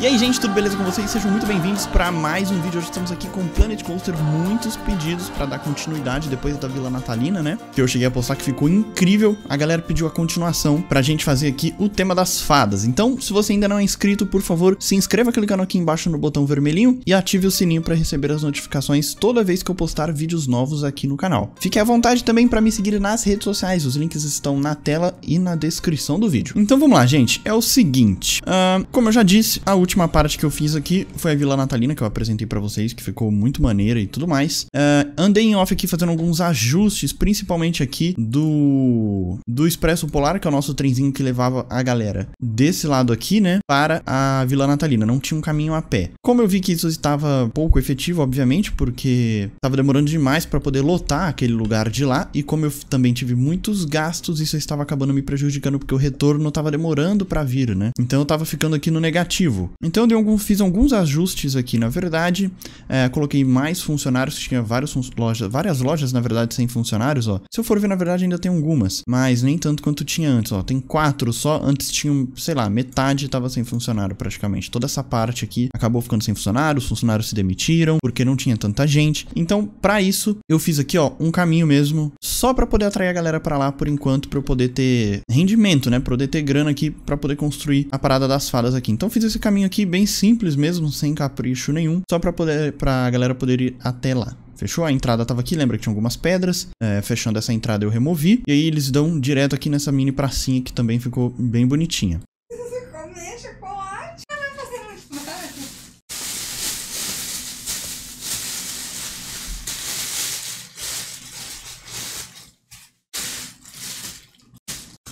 E aí gente, tudo beleza com vocês? Sejam muito bem-vindos para mais um vídeo. Hoje estamos aqui com Planet Coaster, muitos pedidos para dar continuidade depois da Vila Natalina, né? Que eu cheguei a postar que ficou incrível. A galera pediu a continuação pra gente fazer aqui o tema das fadas. Então, se você ainda não é inscrito, por favor, se inscreva clicando aqui embaixo no botão vermelhinho e ative o sininho para receber as notificações toda vez que eu postar vídeos novos aqui no canal. Fique à vontade também para me seguir nas redes sociais, os links estão na tela e na descrição do vídeo. Então vamos lá, gente. É o seguinte, uh, como eu já disse, a a última parte que eu fiz aqui foi a Vila Natalina, que eu apresentei pra vocês, que ficou muito maneira e tudo mais. Uh, andei em off aqui fazendo alguns ajustes, principalmente aqui do, do Expresso Polar, que é o nosso trenzinho que levava a galera desse lado aqui, né, para a Vila Natalina. Não tinha um caminho a pé. Como eu vi que isso estava pouco efetivo, obviamente, porque estava demorando demais para poder lotar aquele lugar de lá, e como eu também tive muitos gastos, isso estava acabando me prejudicando, porque o retorno estava demorando para vir, né. Então eu estava ficando aqui no negativo vivo. Então eu fiz alguns ajustes aqui, na verdade, é, coloquei mais funcionários, tinha vários loja, várias lojas, na verdade, sem funcionários, ó. Se eu for ver, na verdade, ainda tem algumas, mas nem tanto quanto tinha antes, ó. Tem quatro só, antes tinha sei lá, metade estava sem funcionário praticamente. Toda essa parte aqui acabou ficando sem funcionário, os funcionários se demitiram, porque não tinha tanta gente. Então, para isso, eu fiz aqui, ó, um caminho mesmo, só para poder atrair a galera para lá por enquanto, para eu poder ter rendimento, né? Pra poder ter grana aqui, para poder construir a parada das fadas aqui. Então, fiz esse caminho caminho aqui bem simples mesmo, sem capricho nenhum, só para poder, para a galera poder ir até lá. Fechou? A entrada tava aqui, lembra que tinha algumas pedras. É, fechando essa entrada eu removi. E aí eles dão direto aqui nessa mini pracinha que também ficou bem bonitinha.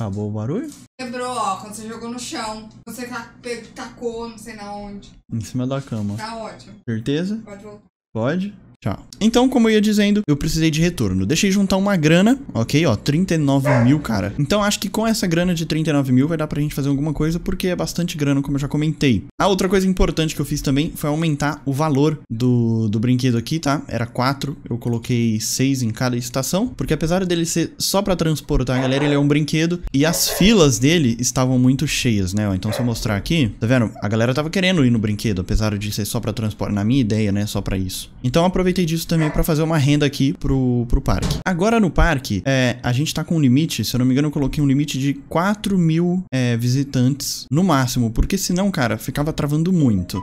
Acabou o barulho? Quebrou, ó, quando você jogou no chão. Você tacou, não sei na onde. Em cima da cama. Tá ótimo. Certeza? Pode voltar. Pode? Tchau. Então, como eu ia dizendo, eu precisei de retorno. Deixei juntar uma grana, ok? Ó, 39 mil, cara. Então, acho que com essa grana de 39 mil vai dar pra gente fazer alguma coisa, porque é bastante grana, como eu já comentei. A outra coisa importante que eu fiz também foi aumentar o valor do, do brinquedo aqui, tá? Era 4, eu coloquei 6 em cada estação, porque apesar dele ser só pra transportar a galera, ele é um brinquedo, e as filas dele estavam muito cheias, né? Então, se eu mostrar aqui, tá vendo? A galera tava querendo ir no brinquedo, apesar de ser só pra transportar. na minha ideia, né? Só pra isso. Então, aproveitei aproveitei disso também para fazer uma renda aqui pro, pro parque. Agora no parque, é, a gente tá com um limite, se eu não me engano, eu coloquei um limite de 4 mil é, visitantes no máximo, porque senão, cara, ficava travando muito.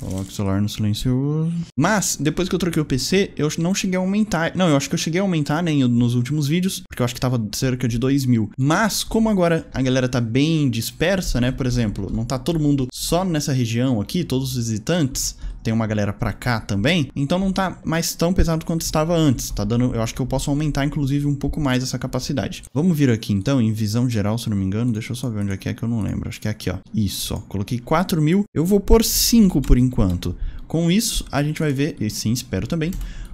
Coloque o celular no silencioso. Mas, depois que eu troquei o PC, eu não cheguei a aumentar. Não, eu acho que eu cheguei a aumentar, né, nos últimos vídeos, porque eu acho que tava cerca de 2 mil. Mas, como agora a galera tá bem dispersa, né, por exemplo, não tá todo mundo só nessa região aqui, todos os visitantes, tem uma galera pra cá também, então não tá mais tão pesado quanto estava antes, tá dando, eu acho que eu posso aumentar inclusive um pouco mais essa capacidade. Vamos vir aqui então, em visão geral, se não me engano, deixa eu só ver onde é que é que eu não lembro, acho que é aqui ó, isso ó, coloquei 4 mil, eu vou por 5 por enquanto. Com isso, a gente vai ver, e sim, espero também,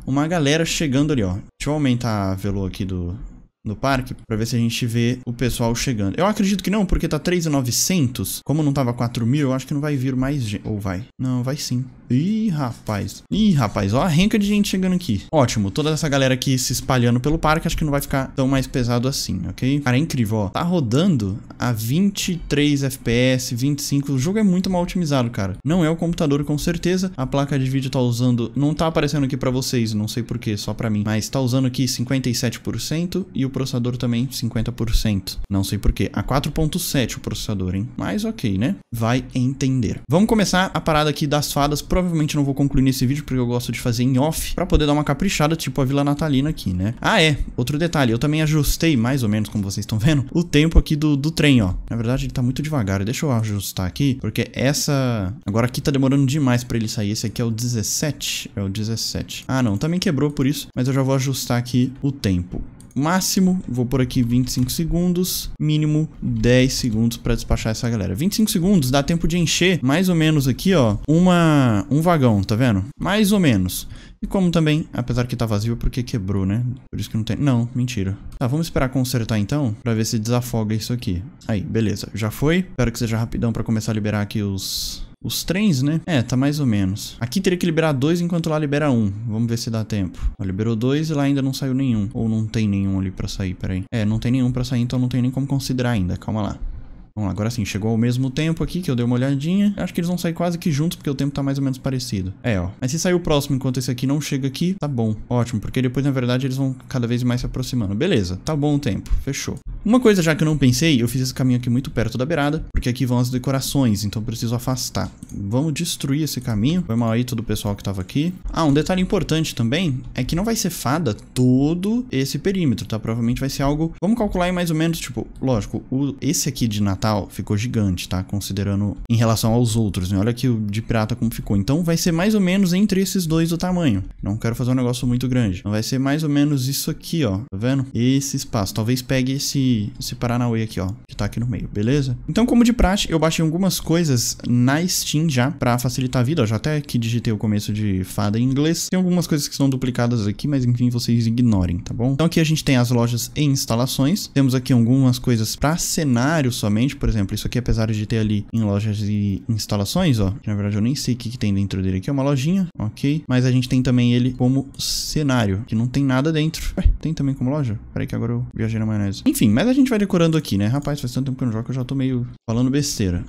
uma galera chegando ali ó. Deixa eu aumentar a velo aqui do, no parque para ver se a gente vê o pessoal chegando. Eu acredito que não, porque tá 3,900. Como não tava 4 mil, eu acho que não vai vir mais gente. Ou vai? Não, vai sim. Ih, rapaz. Ih, rapaz. Ó a renca de gente chegando aqui. Ótimo. Toda essa galera aqui se espalhando pelo parque, acho que não vai ficar tão mais pesado assim, ok? Cara, é incrível, ó. Tá rodando a 23 FPS, 25. O jogo é muito mal otimizado, cara. Não é o computador, com certeza. A placa de vídeo tá usando... Não tá aparecendo aqui para vocês, não sei porquê, só para mim. Mas tá usando aqui 57% e o o processador também 50%. Não sei porquê. A 4.7 o processador, hein? Mas ok, né? Vai entender. Vamos começar a parada aqui das fadas. Provavelmente não vou concluir nesse vídeo, porque eu gosto de fazer em off, pra poder dar uma caprichada, tipo a Vila Natalina aqui, né? Ah, é. Outro detalhe. Eu também ajustei, mais ou menos, como vocês estão vendo, o tempo aqui do, do trem, ó. Na verdade, ele tá muito devagar. Deixa eu ajustar aqui, porque essa... Agora aqui tá demorando demais pra ele sair. Esse aqui é o 17. É o 17. Ah, não. Também quebrou por isso, mas eu já vou ajustar aqui o tempo. Máximo, vou por aqui 25 segundos. Mínimo 10 segundos para despachar essa galera. 25 segundos dá tempo de encher mais ou menos aqui, ó, uma, um vagão, tá vendo? Mais ou menos. E como também, apesar que tá vazio, é porque quebrou, né? Por isso que não tem... Não, mentira. Tá, vamos esperar consertar então, pra ver se desafoga isso aqui. Aí, beleza. Já foi. Espero que seja rapidão pra começar a liberar aqui os os trens, né? É, tá mais ou menos. Aqui teria que liberar dois enquanto lá libera um. Vamos ver se dá tempo. Ó, liberou dois e lá ainda não saiu nenhum. Ou não tem nenhum ali pra sair, peraí. É, não tem nenhum pra sair, então não tem nem como considerar ainda. Calma lá. Vamos lá, agora sim, chegou ao mesmo tempo aqui que eu dei uma olhadinha. Acho que eles vão sair quase que juntos, porque o tempo tá mais ou menos parecido. É, ó. Mas se sair o próximo enquanto esse aqui não chega aqui, tá bom. Ótimo, porque depois, na verdade, eles vão cada vez mais se aproximando. Beleza, tá bom o tempo. Fechou. Uma coisa já que eu não pensei, eu fiz esse caminho aqui muito perto da beirada, porque aqui vão as decorações, então preciso afastar. Vamos destruir esse caminho. Foi mal aí todo o pessoal que tava aqui. Ah, um detalhe importante também é que não vai ser fada todo esse perímetro, tá? Provavelmente vai ser algo... Vamos calcular aí mais ou menos, tipo, lógico, o... esse aqui de Natal tal, ficou gigante, tá? Considerando em relação aos outros, né? Olha que o de pirata como ficou. Então vai ser mais ou menos entre esses dois o tamanho. Não quero fazer um negócio muito grande. Então, vai ser mais ou menos isso aqui, ó. Tá vendo? Esse espaço. Talvez pegue esse, esse Paranauê aqui, ó. Que tá aqui no meio, beleza? Então, como de prática, eu baixei algumas coisas na Steam já pra facilitar a vida. Ó, já até que digitei o começo de fada em inglês. Tem algumas coisas que são duplicadas aqui, mas enfim, vocês ignorem, tá bom? Então aqui a gente tem as lojas e instalações. Temos aqui algumas coisas pra cenário somente, por exemplo, isso aqui apesar de ter ali em lojas e instalações, ó, na verdade eu nem sei o que, que tem dentro dele aqui, é uma lojinha, ok, mas a gente tem também ele como cenário, que não tem nada dentro. Ué, tem também como loja? Peraí que agora eu viajei na maionese. Enfim, mas a gente vai decorando aqui, né? Rapaz, faz tanto tempo que eu não jogo que eu já tô meio falando besteira.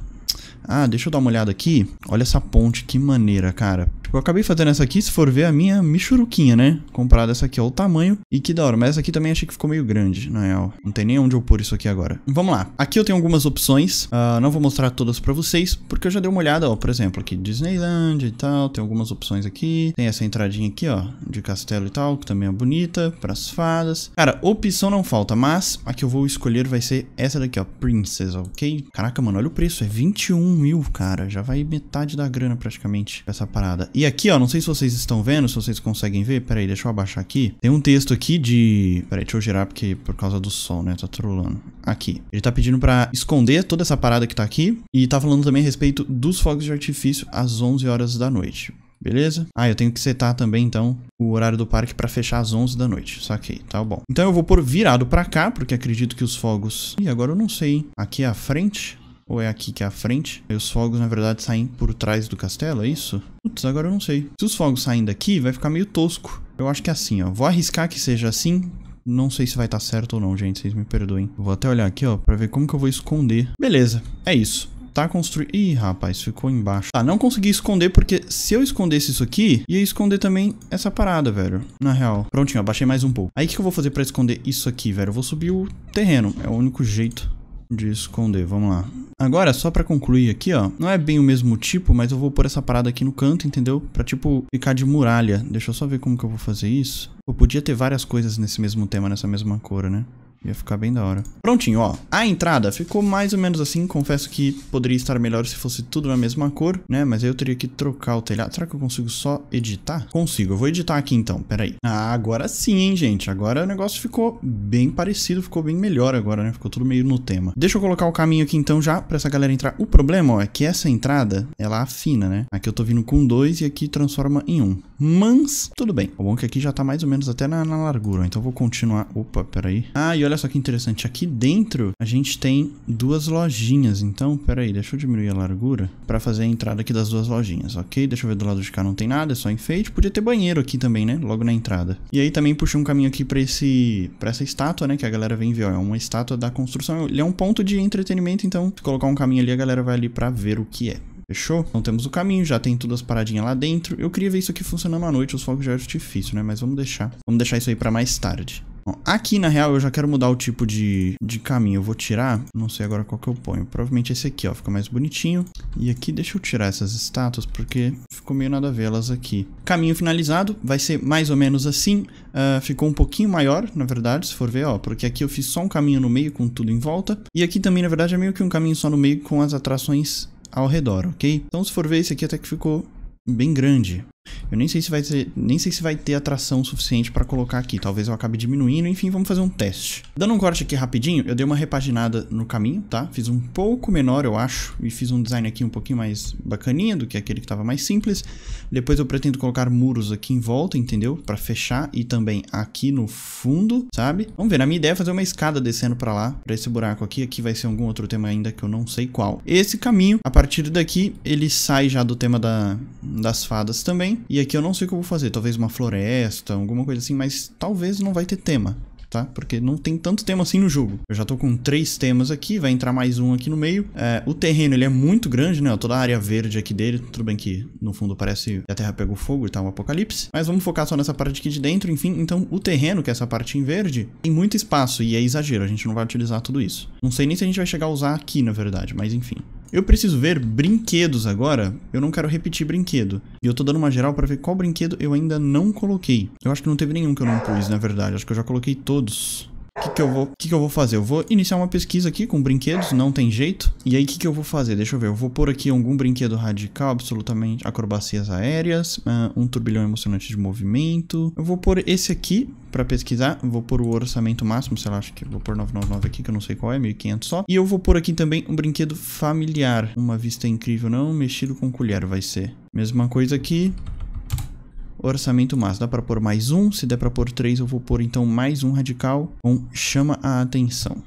Ah, deixa eu dar uma olhada aqui. Olha essa ponte, que maneira, cara. Eu acabei fazendo essa aqui, se for ver, a minha michuruquinha, né? Comprada essa aqui, ó, é o tamanho. E que da hora, mas essa aqui também achei que ficou meio grande, na real. Não tem nem onde eu pôr isso aqui agora. Vamos lá. Aqui eu tenho algumas opções. Uh, não vou mostrar todas pra vocês, porque eu já dei uma olhada, ó. Por exemplo, aqui Disneyland e tal. Tem algumas opções aqui. Tem essa entradinha aqui, ó, de castelo e tal, que também é bonita. Pras fadas. Cara, opção não falta, mas a que eu vou escolher vai ser essa daqui, ó. Princess, ok? Caraca, mano, olha o preço. É 21 mil, cara. Já vai metade da grana praticamente essa parada. E e aqui, ó, não sei se vocês estão vendo, se vocês conseguem ver. Pera aí, deixa eu abaixar aqui. Tem um texto aqui de... Pera aí, deixa eu girar porque por causa do sol, né? Tá trolando. Aqui. Ele tá pedindo pra esconder toda essa parada que tá aqui. E tá falando também a respeito dos fogos de artifício às 11 horas da noite. Beleza? Ah, eu tenho que setar também, então, o horário do parque para fechar às 11 da noite. Saquei, tá bom. Então eu vou pôr virado para cá, porque acredito que os fogos... Ih, agora eu não sei, hein? Aqui é a frente? Ou é aqui que é a frente? E os fogos, na verdade, saem por trás do castelo, é isso? Putz, agora eu não sei. Se os fogos saem daqui, vai ficar meio tosco. Eu acho que é assim, ó. Vou arriscar que seja assim, não sei se vai estar tá certo ou não, gente. Vocês me perdoem. Vou até olhar aqui, ó, pra ver como que eu vou esconder. Beleza, é isso. Tá construindo. Ih, rapaz, ficou embaixo. Tá, não consegui esconder porque se eu escondesse isso aqui, ia esconder também essa parada, velho. Na real. Prontinho, abaixei mais um pouco. Aí o que eu vou fazer pra esconder isso aqui, velho? Eu vou subir o terreno. É o único jeito de esconder. Vamos lá. Agora, só pra concluir aqui, ó. Não é bem o mesmo tipo, mas eu vou pôr essa parada aqui no canto, entendeu? Pra, tipo, ficar de muralha. Deixa eu só ver como que eu vou fazer isso. Eu podia ter várias coisas nesse mesmo tema, nessa mesma cor, né? Ia ficar bem da hora. Prontinho, ó. A entrada ficou mais ou menos assim. Confesso que poderia estar melhor se fosse tudo na mesma cor, né? Mas aí eu teria que trocar o telhado. Será que eu consigo só editar? Consigo. Eu vou editar aqui então. Pera aí. Ah, agora sim, hein, gente. Agora o negócio ficou bem parecido. Ficou bem melhor agora, né? Ficou tudo meio no tema. Deixa eu colocar o caminho aqui então já pra essa galera entrar. O problema, ó, é que essa entrada, ela afina, é né? Aqui eu tô vindo com dois e aqui transforma em um. Mas, tudo bem. O bom é que aqui já tá mais ou menos até na, na largura. Então vou continuar. Opa, peraí. Ah, e olha só que interessante. Aqui dentro a gente tem duas lojinhas. Então, peraí, deixa eu diminuir a largura pra fazer a entrada aqui das duas lojinhas, ok? Deixa eu ver do lado de cá, não tem nada, é só enfeite. Podia ter banheiro aqui também, né? Logo na entrada. E aí também puxei um caminho aqui pra, esse, pra essa estátua, né? Que a galera vem ver, ó. É uma estátua da construção. Ele é um ponto de entretenimento, então se colocar um caminho ali, a galera vai ali pra ver o que é. Fechou? Então temos o caminho, já tem todas as paradinhas lá dentro. Eu queria ver isso aqui funcionando à noite, os fogos de artifício, né? Mas vamos deixar. Vamos deixar isso aí pra mais tarde. Bom, aqui, na real, eu já quero mudar o tipo de, de caminho. Eu vou tirar, não sei agora qual que eu ponho. Provavelmente esse aqui, ó. Fica mais bonitinho. E aqui, deixa eu tirar essas estátuas, porque ficou meio nada a ver elas aqui. Caminho finalizado, vai ser mais ou menos assim. Uh, ficou um pouquinho maior, na verdade, se for ver, ó. Porque aqui eu fiz só um caminho no meio com tudo em volta. E aqui também, na verdade, é meio que um caminho só no meio com as atrações ao redor, ok? Então se for ver, esse aqui até que ficou bem grande, eu nem sei se vai ter, nem sei se vai ter atração suficiente para colocar aqui. Talvez eu acabe diminuindo, enfim, vamos fazer um teste. Dando um corte aqui rapidinho, eu dei uma repaginada no caminho, tá? Fiz um pouco menor, eu acho, e fiz um design aqui um pouquinho mais bacaninha do que aquele que estava mais simples. Depois eu pretendo colocar muros aqui em volta, entendeu? Para fechar e também aqui no fundo, sabe? Vamos ver, na minha ideia é fazer uma escada descendo para lá, para esse buraco aqui. Aqui vai ser algum outro tema ainda que eu não sei qual. Esse caminho, a partir daqui, ele sai já do tema da, das fadas também tem. E aqui eu não sei o que eu vou fazer. Talvez uma floresta, alguma coisa assim, mas talvez não vai ter tema. Tá? Porque não tem tanto tema assim no jogo. Eu já tô com três temas aqui, vai entrar mais um aqui no meio. É, o terreno, ele é muito grande, né? Toda a área verde aqui dele, tudo bem que no fundo parece que a Terra pegou fogo e tá um apocalipse. Mas vamos focar só nessa parte aqui de dentro, enfim. Então, o terreno, que é essa parte em verde, tem muito espaço e é exagero, a gente não vai utilizar tudo isso. Não sei nem se a gente vai chegar a usar aqui, na verdade, mas enfim. Eu preciso ver brinquedos agora. Eu não quero repetir brinquedo. E eu tô dando uma geral pra ver qual brinquedo eu ainda não coloquei. Eu acho que não teve nenhum que eu não pus, na verdade. Acho que eu já coloquei todos. O que, que, eu vou, que, que eu vou fazer? Eu vou iniciar uma pesquisa aqui com brinquedos, não tem jeito. E aí, o que, que eu vou fazer? Deixa eu ver. Eu vou pôr aqui algum brinquedo radical, absolutamente acrobacias aéreas, uh, um turbilhão emocionante de movimento. Eu vou pôr esse aqui para pesquisar. vou pôr o orçamento máximo, sei lá, acho que vou pôr 999 aqui, que eu não sei qual é, 1500 só. E eu vou pôr aqui também um brinquedo familiar. Uma vista incrível, não mexido com colher, vai ser. Mesma coisa aqui orçamento máximo. Dá para pôr mais um, se der para pôr três eu vou pôr então mais um radical. Bom, chama a atenção.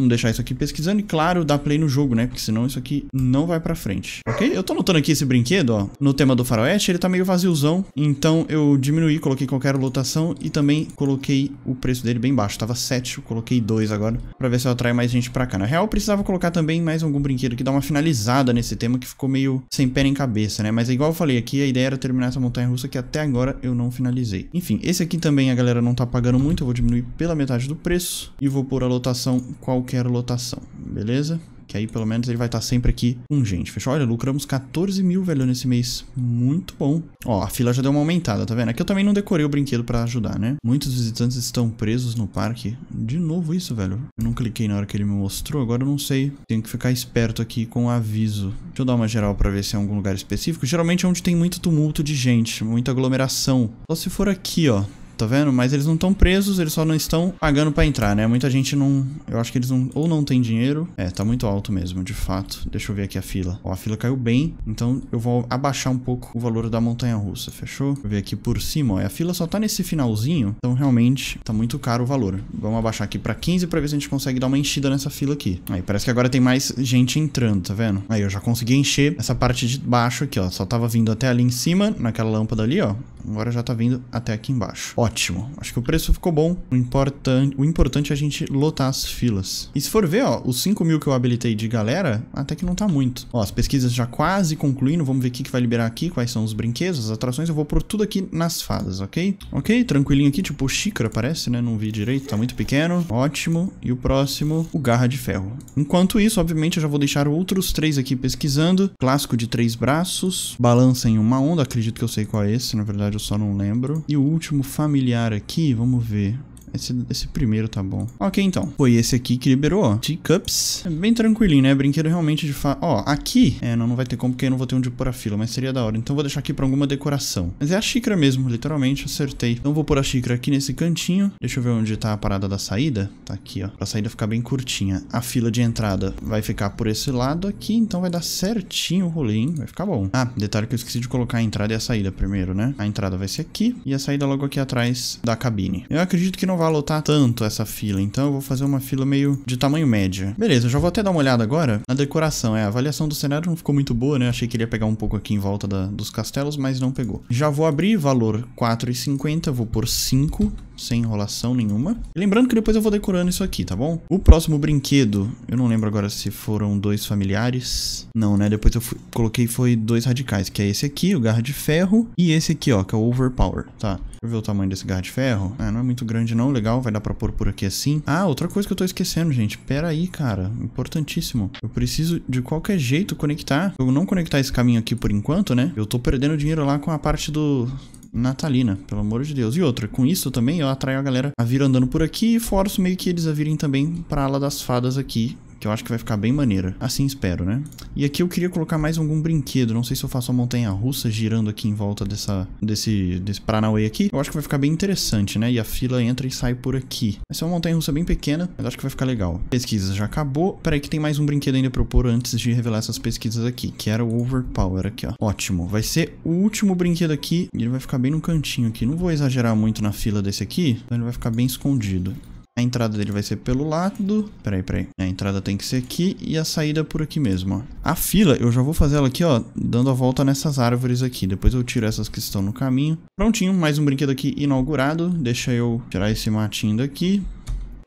Vamos deixar isso aqui pesquisando e, claro, dar play no jogo, né? Porque senão isso aqui não vai pra frente, ok? Eu tô notando aqui esse brinquedo, ó, no tema do faroeste, ele tá meio vaziozão. Então eu diminuí, coloquei qualquer lotação e também coloquei o preço dele bem baixo. Tava 7, eu coloquei 2 agora, pra ver se eu atrai mais gente pra cá. Na real, eu precisava colocar também mais algum brinquedo que dá uma finalizada nesse tema que ficou meio sem pé nem cabeça, né? Mas é igual eu falei aqui, a ideia era terminar essa montanha-russa que até agora eu não finalizei. Enfim, esse aqui também a galera não tá pagando muito, eu vou diminuir pela metade do preço e vou pôr a lotação qualquer quero lotação, beleza? Que aí pelo menos ele vai estar tá sempre aqui com gente, fechou? Olha, lucramos 14 mil, velho, nesse mês. Muito bom. Ó, a fila já deu uma aumentada, tá vendo? Aqui é eu também não decorei o brinquedo pra ajudar, né? Muitos visitantes estão presos no parque. De novo isso, velho. Eu não cliquei na hora que ele me mostrou, agora eu não sei. Tenho que ficar esperto aqui com o aviso. Deixa eu dar uma geral pra ver se é algum lugar específico. Geralmente é onde tem muito tumulto de gente, muita aglomeração. Só se for aqui, ó tá vendo? Mas eles não estão presos, eles só não estão pagando pra entrar, né? Muita gente não... Eu acho que eles não... Ou não tem dinheiro. É, tá muito alto mesmo, de fato. Deixa eu ver aqui a fila. Ó, a fila caiu bem. Então eu vou abaixar um pouco o valor da montanha-russa, fechou? Deixa eu ver aqui por cima, ó. A fila só tá nesse finalzinho. Então realmente tá muito caro o valor. Vamos abaixar aqui pra 15 pra ver se a gente consegue dar uma enchida nessa fila aqui. Aí, parece que agora tem mais gente entrando, tá vendo? Aí, eu já consegui encher essa parte de baixo aqui, ó. Só tava vindo até ali em cima, naquela lâmpada ali, ó. Agora já tá vindo até aqui embaixo. Ó, ótimo. Acho que o preço ficou bom. O, importan o importante é a gente lotar as filas. E se for ver, ó, os 5 mil que eu habilitei de galera, até que não tá muito. Ó, as pesquisas já quase concluindo. Vamos ver o que, que vai liberar aqui, quais são os brinquedos, as atrações. Eu vou por tudo aqui nas fadas, ok? Ok, tranquilinho aqui, tipo xícara parece, né? Não vi direito, tá muito pequeno. Ótimo. E o próximo, o garra de ferro. Enquanto isso, obviamente, eu já vou deixar outros três aqui pesquisando. Clássico de três braços, balança em uma onda, acredito que eu sei qual é esse, na verdade eu só não lembro. E o último, família familiar aqui, vamos ver. Esse, esse primeiro tá bom. Ok, então. Foi esse aqui que liberou. Teacups. É bem tranquilinho, né? Brinquedo realmente de fa... Ó, aqui... É, não, não vai ter como, porque eu não vou ter onde pôr a fila, mas seria da hora. Então vou deixar aqui pra alguma decoração. Mas é a xícara mesmo, literalmente, acertei. Então vou pôr a xícara aqui nesse cantinho. Deixa eu ver onde tá a parada da saída. Tá aqui, ó. Pra saída ficar bem curtinha. A fila de entrada vai ficar por esse lado aqui, então vai dar certinho o rolê, hein? Vai ficar bom. Ah, detalhe que eu esqueci de colocar a entrada e a saída primeiro, né? A entrada vai ser aqui e a saída logo aqui atrás da cabine. Eu acredito que não lotar tá? tanto essa fila, então eu vou fazer uma fila meio de tamanho médio. Beleza, já vou até dar uma olhada agora na decoração. É, a avaliação do cenário não ficou muito boa, né? Achei que ele ia pegar um pouco aqui em volta da, dos castelos, mas não pegou. Já vou abrir, valor 4,50, vou por 5 sem enrolação nenhuma. lembrando que depois eu vou decorando isso aqui, tá bom? O próximo brinquedo, eu não lembro agora se foram dois familiares. Não, né? Depois eu fui, coloquei foi dois radicais, que é esse aqui, o garra de ferro, e esse aqui, ó, que é o overpower, tá? Deixa eu ver o tamanho desse garra de ferro. Ah, não é muito grande não, legal, vai dar pra pôr por aqui assim. Ah, outra coisa que eu tô esquecendo, gente. Pera aí, cara, importantíssimo. Eu preciso de qualquer jeito conectar. Eu não conectar esse caminho aqui por enquanto, né? Eu tô perdendo dinheiro lá com a parte do natalina, pelo amor de Deus. E outra, com isso também eu atraio a galera a vir andando por aqui e forço meio que eles a virem também pra ala das fadas aqui, que eu acho que vai ficar bem maneira. Assim espero, né? E aqui eu queria colocar mais algum brinquedo. Não sei se eu faço a montanha-russa girando aqui em volta dessa, desse, desse Paranauê aqui. Eu acho que vai ficar bem interessante, né? E a fila entra e sai por aqui. Essa é uma montanha-russa bem pequena, mas acho que vai ficar legal. Pesquisa já acabou. Peraí que tem mais um brinquedo ainda pra eu pôr antes de revelar essas pesquisas aqui, que era o Overpower aqui, ó. Ótimo. Vai ser o último brinquedo aqui e ele vai ficar bem no cantinho aqui. Não vou exagerar muito na fila desse aqui, então ele vai ficar bem escondido. A entrada dele vai ser pelo lado. Peraí, peraí. A entrada tem que ser aqui e a saída por aqui mesmo, ó. A fila, eu já vou fazer ela aqui, ó, dando a volta nessas árvores aqui. Depois eu tiro essas que estão no caminho. Prontinho, mais um brinquedo aqui inaugurado. Deixa eu tirar esse matinho daqui.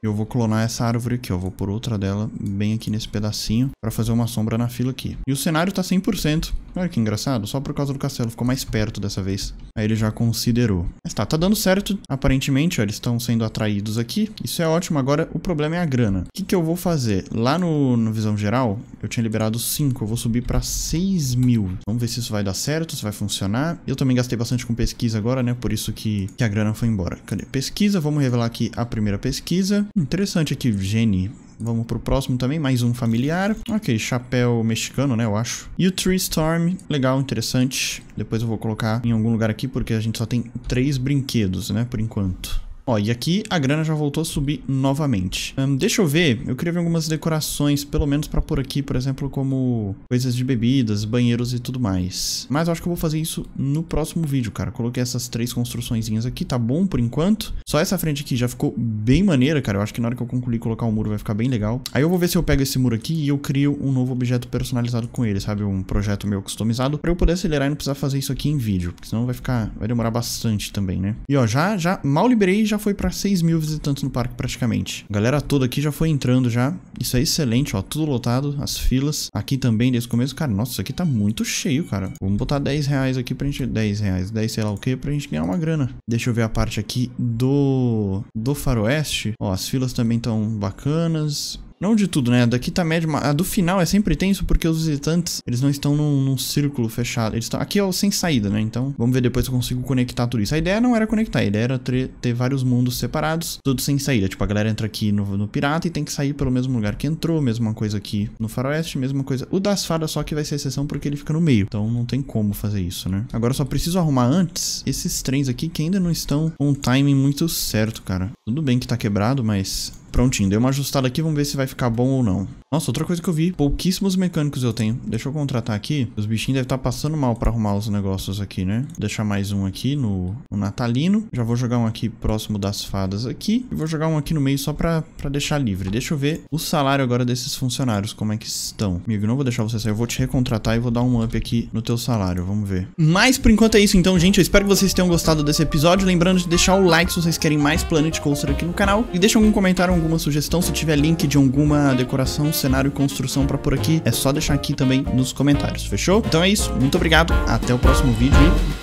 Eu vou clonar essa árvore aqui, ó. Vou por outra dela bem aqui nesse pedacinho pra fazer uma sombra na fila aqui. E o cenário tá 100%. Olha que engraçado. Só por causa do castelo. Ficou mais perto dessa vez. Aí ele já considerou. Mas tá, tá dando certo. Aparentemente, ó, eles estão sendo atraídos aqui. Isso é ótimo. Agora o problema é a grana. O que, que eu vou fazer? Lá no, no Visão Geral, eu tinha liberado 5. Eu vou subir pra 6 mil. Vamos ver se isso vai dar certo, se vai funcionar. Eu também gastei bastante com pesquisa agora, né? Por isso que, que a grana foi embora. Cadê? Pesquisa. Vamos revelar aqui a primeira pesquisa. Interessante aqui, Jenny. Vamos pro próximo também, mais um familiar. Ok, chapéu mexicano, né, eu acho. E o Tree Storm, legal, interessante. Depois eu vou colocar em algum lugar aqui, porque a gente só tem três brinquedos, né, por enquanto. Ó, e aqui a grana já voltou a subir novamente. Um, deixa eu ver, eu queria ver algumas decorações, pelo menos pra por aqui, por exemplo, como coisas de bebidas, banheiros e tudo mais. Mas eu acho que eu vou fazer isso no próximo vídeo, cara. Coloquei essas três construçõezinhas aqui, tá bom por enquanto. Só essa frente aqui já ficou bem maneira, cara. Eu acho que na hora que eu concluir colocar o um muro vai ficar bem legal. Aí eu vou ver se eu pego esse muro aqui e eu crio um novo objeto personalizado com ele, sabe? Um projeto meu customizado, pra eu poder acelerar e não precisar fazer isso aqui em vídeo, porque senão vai ficar, vai demorar bastante também, né? E ó, já, já, mal liberei, já já foi para 6 mil visitantes no parque praticamente. A galera toda aqui já foi entrando já. Isso é excelente, ó. Tudo lotado, as filas. Aqui também desde o começo. Cara, nossa, isso aqui tá muito cheio, cara. Vamos botar 10 reais aqui pra gente... 10 reais, 10 sei lá o que, pra gente ganhar uma grana. Deixa eu ver a parte aqui do... do faroeste. Ó, as filas também estão bacanas. Não de tudo, né? A daqui tá médio, a do final é sempre tenso porque os visitantes, eles não estão num, num círculo fechado. Eles estão... Aqui é o sem saída, né? Então, vamos ver depois se eu consigo conectar tudo isso. A ideia não era conectar, a ideia era ter, ter vários mundos separados, tudo sem saída. Tipo, a galera entra aqui no, no pirata e tem que sair pelo mesmo lugar que entrou, mesma coisa aqui no faroeste, mesma coisa. O das fadas só que vai ser exceção porque ele fica no meio. Então, não tem como fazer isso, né? Agora, só preciso arrumar antes esses trens aqui que ainda não estão com um timing muito certo, cara. Tudo bem que tá quebrado, mas Prontinho, dei uma ajustada aqui, vamos ver se vai ficar bom ou não. Nossa, outra coisa que eu vi, pouquíssimos mecânicos eu tenho. Deixa eu contratar aqui. Os bichinhos devem estar tá passando mal pra arrumar os negócios aqui, né? Vou deixar mais um aqui no, no, natalino. Já vou jogar um aqui próximo das fadas aqui. E vou jogar um aqui no meio só pra, pra deixar livre. Deixa eu ver o salário agora desses funcionários, como é que estão. Amigo, não vou deixar você sair, eu vou te recontratar e vou dar um up aqui no teu salário, vamos ver. Mas por enquanto é isso então, gente. Eu espero que vocês tenham gostado desse episódio. Lembrando de deixar o like se vocês querem mais Planet Coaster aqui no canal. E deixa algum comentário, algum alguma sugestão, se tiver link de alguma decoração, cenário e construção para por aqui, é só deixar aqui também nos comentários, fechou? Então é isso, muito obrigado, até o próximo vídeo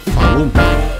e falou!